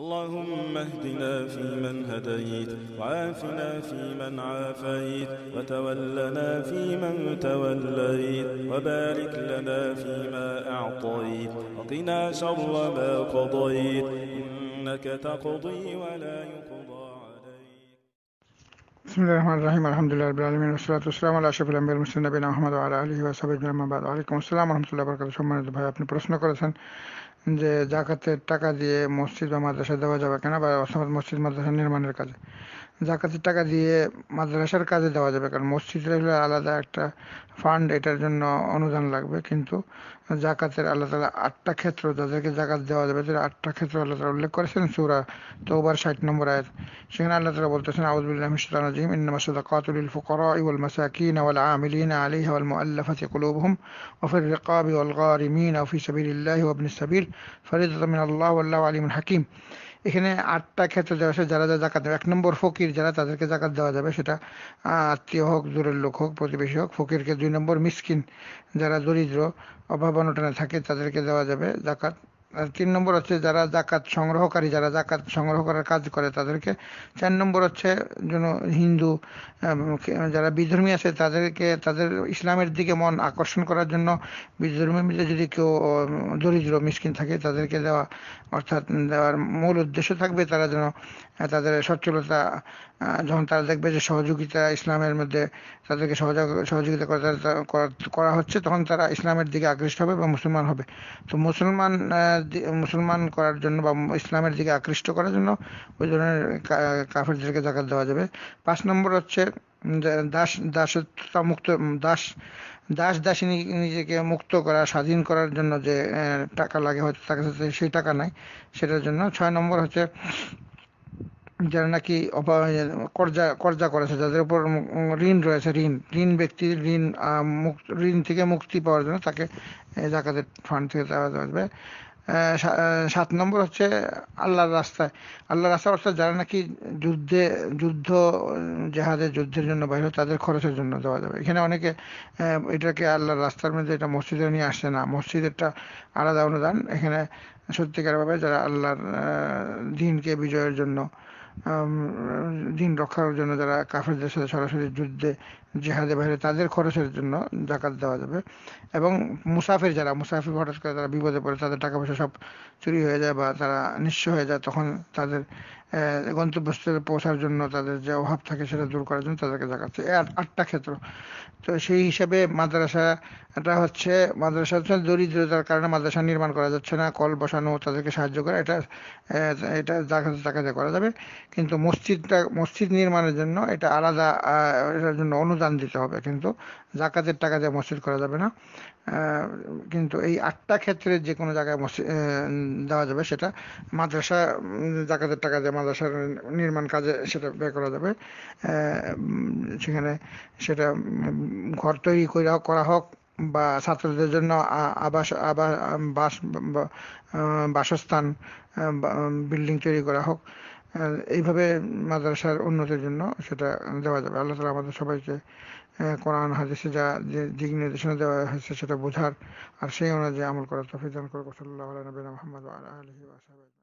اللهم اهدنا فيمن هديت وعافنا فيمن عافيت وتولنا فيمن توليت وبارك لنا فيما أعطيت وقنا شر ما قضيت إنك تقضي ولا يقضى بسم الله الرحمن الرحيم الحمد لله رب العالمين والصلاة والسلام على أشرف الأنبياء المرسلين نبينا محمد وعلى آله وصحبه أجمعين بعد عليكم السلام ورحمة الله وبركاته সম্মানিত ভাই আপনি প্রশ্ন করেছেন যে জাকাতের টাকা দিয়ে মসজিদ বা মাদ্রাসা দেওয়া যাবে কেনা বা মসজিদ মাদ্রাসা নির্মাণের কাজে জাকাতের টাকা দিয়ে মাদ্রাসার কাজে দেওয়া যাবে কারণ মসজিদের হলে আলাদা একটা ফান্ড এটার জন্য অনুদান লাগবে কিন্তু জাকাতের আল্লাহ তালা আটটা ক্ষেত্র যাদেরকে জাকাত দেওয়া যাবে তাদের আটটা ক্ষেত্র আল্লাহ তালা উল্লেখ করেছেন সুরা ওবার ষাট নম্বর আয়াত সেখানে আল্লাহ তালা বলতেছেন আউজবুল্লাহ ইসলাম ইন্নামা সাদাকাতুল ফুকরা ইউল মাসাকিন ওয়াল আমিলিন আলী ওয়াল মুআল্লাফাতি কুলুবহুম ওয়া ফির রিকাবি ওয়াল গারিমিন ওয়া ফি সাবিলিল্লাহি ওয়া ইবনিস সাবিল ফরিদাতাম আল্লাহ ওয়াল্লাহু আলিমুল হাকিম এখানে আটটা ক্ষেত্রে দেওয়া আছে যারা যারা জাকাত দেবে এক নম্বর ফকির যারা তাদেরকে জাকাত দেওয়া যাবে সেটা আত্মীয় হোক দূরের লোক হোক প্রতিবেশী হোক ফকিরকে দুই নম্বর মিসকিন যারা দরিদ্র অভাব অনটনে থাকে তাদেরকে দেওয়া যাবে জাকাত আর তিন নম্বর হচ্ছে যারা জাকাত সংগ্রহকারী যারা জাকাত সংগ্রহ করার কাজ করে তাদেরকে চার নম্বর হচ্ছে যেন হিন্দু যারা বিধর্মী আছে তাদেরকে তাদের ইসলামের দিকে মন আকর্ষণ করার জন্য বিধর্মী মিলে যদি কেউ দরিদ্র মিসকিন থাকে তাদেরকে দেওয়া অর্থাৎ দেওয়ার মূল উদ্দেশ্য থাকবে তারা যেন তাদের সচ্ছলতা যখন তারা দেখবে যে সহযোগিতা ইসলামের মধ্যে তাদেরকে সহযোগিতা করা হচ্ছে তখন তারা ইসলামের দিকে আকৃষ্ট হবে বা মুসলমান হবে তো মুসলমান মুসলমান করার জন্য বা ইসলামের দিকে আকৃষ্ট করার জন্য ওই ধরনের কাফেরদেরকে জাকাত দেওয়া যাবে পাঁচ নম্বর হচ্ছে দাস দাসত্বা মুক্ত দাস দাস দাসী নিজেকে মুক্ত করা স্বাধীন করার জন্য যে টাকা লাগে হয়তো তার কাছে সেই টাকা নাই সেটার জন্য ছয় নম্বর হচ্ছে যারা নাকি কর্জা কর্জা করেছে যাদের উপর ঋণ রয়েছে ঋণ ঋণ ব্যক্তি ঋণ ঋণ থেকে মুক্তি পাওয়ার জন্য তাকে জাকাতের ফান্ড থেকে দেওয়া যাবে সাত নম্বর হচ্ছে আল্লাহর রাস্তায় আল্লাহর রাস্তার অর্থাৎ যারা নাকি যুদ্ধে যুদ্ধ জাহাজে যুদ্ধের জন্য বাইরে তাদের খরচের জন্য দেওয়া যাবে এখানে অনেকে এটাকে আল্লাহর রাস্তার মধ্যে এটা মসজিদে নিয়ে আসছে না মসজিদেরটা আলাদা অনুদান এখানে সত্যিকারভাবে যারা আল্লাহর দিনকে বিজয়ের জন্য দিন রক্ষার জন্য যারা কাফেরদের সাথে সরাসরি যুদ্ধে জেহাদে বাইরে তাদের খরচের জন্য জাকাত দেওয়া যাবে এবং মুসাফির যারা মুসাফির হঠাৎ করে তারা বিপদে পড়ে তাদের টাকা পয়সা সব চুরি হয়ে যায় বা তারা নিঃস্ব হয়ে যায় তখন তাদের গন্তব্যস্থলে পৌঁছার জন্য তাদের যে অভাব থাকে সেটা দূর করার জন্য তাদেরকে জাকাত আটটা ক্ষেত্র তো সেই হিসাবে মাদ্রাসাটা হচ্ছে মাদ্রাসা হচ্ছে দরিদ্রতার কারণে মাদ্রাসা নির্মাণ করা যাচ্ছে না কল বসানো তাদেরকে সাহায্য করা এটা এটা জাকাত টাকা করা যাবে কিন্তু মসজিদটা মসজিদ নির্মাণের জন্য এটা আলাদা এটার জন্য অনুদান দিতে হবে কিন্তু জাকাতের টাকা দিয়ে মসজিদ করা যাবে না কিন্তু এই আটটা ক্ষেত্রে যে কোনো জায়গায় মসজিদ দেওয়া যাবে সেটা মাদ্রাসা জাকাতের টাকা দিয়ে মাদ্রাসার নির্মাণ কাজে সেটা ব্যয় করা যাবে সেখানে সেটা ঘর তৈরি করা হোক বা ছাত্রদের জন্য আবাস আবাস বাস বাসস্থান বিল্ডিং তৈরি করা হোক এইভাবে মাদ্রাসার উন্নতির জন্য সেটা দেওয়া যাবে আল্লাহ তালা আমাদের সবাইকে কোরআন হাদিসে যা যে দিক নির্দেশনা দেওয়া হয়েছে সেটা বোঝার আর সেই অনুযায়ী আমল করার তফিদান করবো সাল্লাহ আলী নবীন মোহাম্মদ আলহি